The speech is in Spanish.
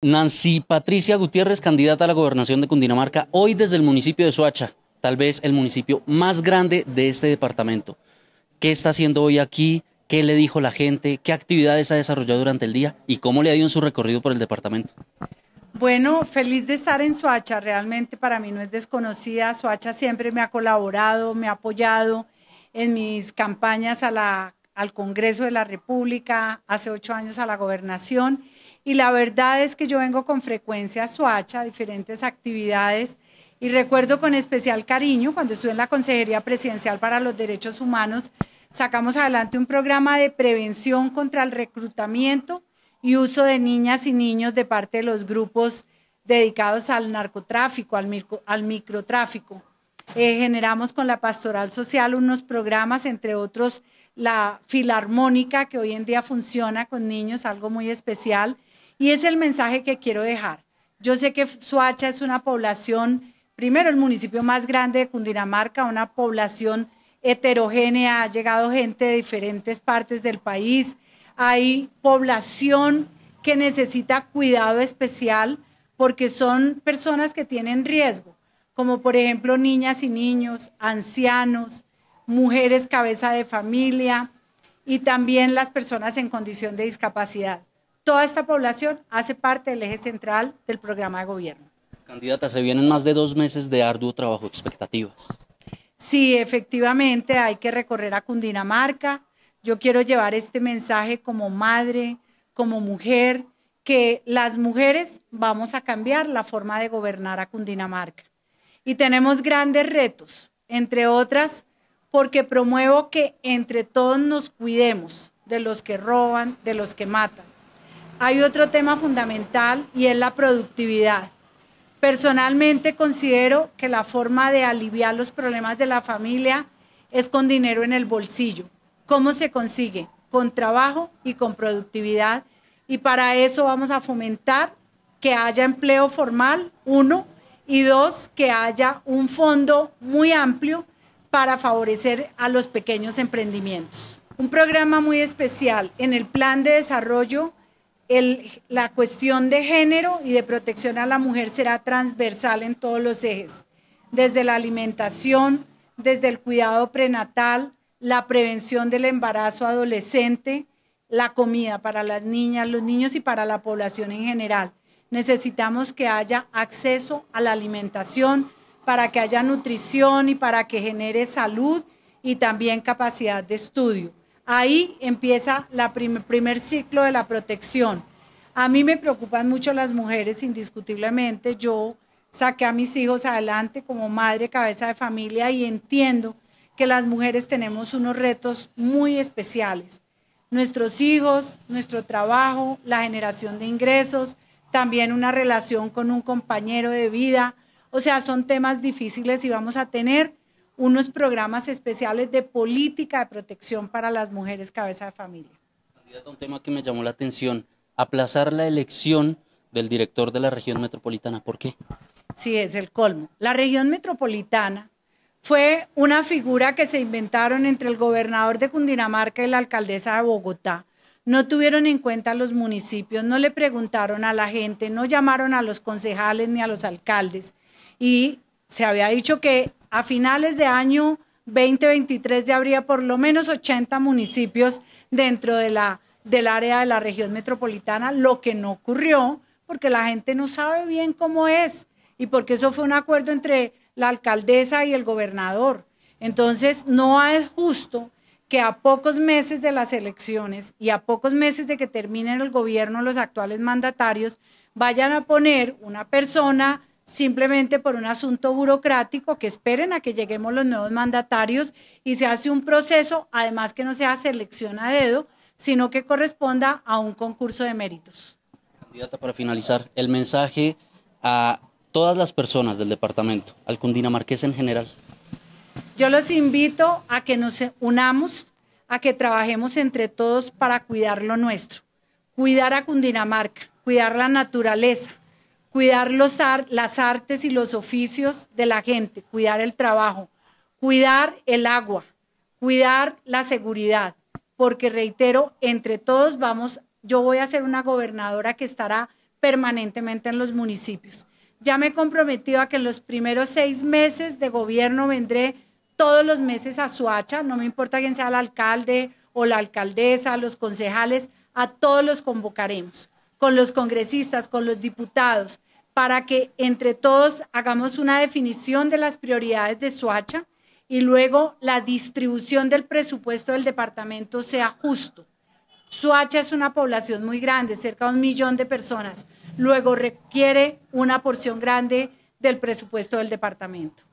Nancy Patricia Gutiérrez, candidata a la gobernación de Cundinamarca, hoy desde el municipio de Soacha, tal vez el municipio más grande de este departamento. ¿Qué está haciendo hoy aquí? ¿Qué le dijo la gente? ¿Qué actividades ha desarrollado durante el día? ¿Y cómo le ha ido en su recorrido por el departamento? Bueno, feliz de estar en Soacha. Realmente para mí no es desconocida. Soacha siempre me ha colaborado, me ha apoyado en mis campañas al Congreso de la República, hace ocho años a la gobernación y la verdad es que yo vengo con frecuencia a Soacha, a diferentes actividades. Y recuerdo con especial cariño, cuando estuve en la Consejería Presidencial para los Derechos Humanos, sacamos adelante un programa de prevención contra el reclutamiento y uso de niñas y niños de parte de los grupos dedicados al narcotráfico, al, microtráfico. Eh, generamos con la Pastoral Social unos programas, entre otros la Filarmónica, que hoy en día funciona con niños, algo muy especial y es el mensaje que quiero dejar. Yo sé que Suacha es una población, primero el municipio más grande de Cundinamarca, una población heterogénea, ha llegado gente de diferentes partes del país, hay población que necesita cuidado especial porque son personas que tienen riesgo, como por ejemplo niñas y niños, ancianos, mujeres cabeza de familia y también las personas en condición de discapacidad. Toda esta población hace parte del eje central del programa de gobierno. Candidata, se vienen más de dos meses de arduo trabajo, expectativas. Sí, efectivamente, hay que recorrer a Cundinamarca. Yo quiero llevar este mensaje como madre, como mujer, que las mujeres vamos a cambiar la forma de gobernar a Cundinamarca. Y tenemos grandes retos, entre otras, porque promuevo que entre todos nos cuidemos de los que roban, de los que matan hay otro tema fundamental y es la productividad. Personalmente considero que la forma de aliviar los problemas de la familia es con dinero en el bolsillo. ¿Cómo se consigue? Con trabajo y con productividad. Y para eso vamos a fomentar que haya empleo formal, uno, y dos, que haya un fondo muy amplio para favorecer a los pequeños emprendimientos. Un programa muy especial en el Plan de Desarrollo la cuestión de género y de protección a la mujer será transversal en todos los ejes, desde la alimentación, desde el cuidado prenatal, la prevención del embarazo adolescente, la comida para las niñas, los niños y para la población en general. Necesitamos que haya acceso a la alimentación para que haya nutrición y para que genere salud y también capacidad de estudio. Ahí empieza el primer ciclo de la protección. A mí me preocupan mucho las mujeres, indiscutiblemente. Yo saqué a mis hijos adelante como madre, cabeza de familia y entiendo que las mujeres tenemos unos retos muy especiales. Nuestros hijos, nuestro trabajo, la generación de ingresos, también una relación con un compañero de vida. O sea, son temas difíciles y vamos a tener unos programas especiales de política de protección para las mujeres cabeza de familia. Un tema que me llamó la atención, aplazar la elección del director de la región metropolitana. ¿Por qué? Sí, es el colmo. La región metropolitana fue una figura que se inventaron entre el gobernador de Cundinamarca y la alcaldesa de Bogotá. No tuvieron en cuenta los municipios, no le preguntaron a la gente, no llamaron a los concejales ni a los alcaldes. Y se había dicho que a finales de año 2023 ya habría por lo menos 80 municipios dentro de la, del área de la región metropolitana, lo que no ocurrió porque la gente no sabe bien cómo es y porque eso fue un acuerdo entre la alcaldesa y el gobernador. Entonces, no es justo que a pocos meses de las elecciones y a pocos meses de que terminen el gobierno los actuales mandatarios, vayan a poner una persona simplemente por un asunto burocrático, que esperen a que lleguemos los nuevos mandatarios y se hace un proceso, además que no sea selección a dedo, sino que corresponda a un concurso de méritos. Candidata, para finalizar, el mensaje a todas las personas del departamento, al cundinamarqués en general. Yo los invito a que nos unamos, a que trabajemos entre todos para cuidar lo nuestro, cuidar a Cundinamarca, cuidar la naturaleza, cuidar los las artes y los oficios de la gente, cuidar el trabajo, cuidar el agua, cuidar la seguridad, porque reitero, entre todos vamos, yo voy a ser una gobernadora que estará permanentemente en los municipios. Ya me he comprometido a que en los primeros seis meses de gobierno vendré todos los meses a Suacha, no me importa quién sea el alcalde o la alcaldesa, los concejales, a todos los convocaremos con los congresistas, con los diputados, para que entre todos hagamos una definición de las prioridades de SUACHA y luego la distribución del presupuesto del departamento sea justo. Suacha es una población muy grande, cerca de un millón de personas. Luego requiere una porción grande del presupuesto del departamento.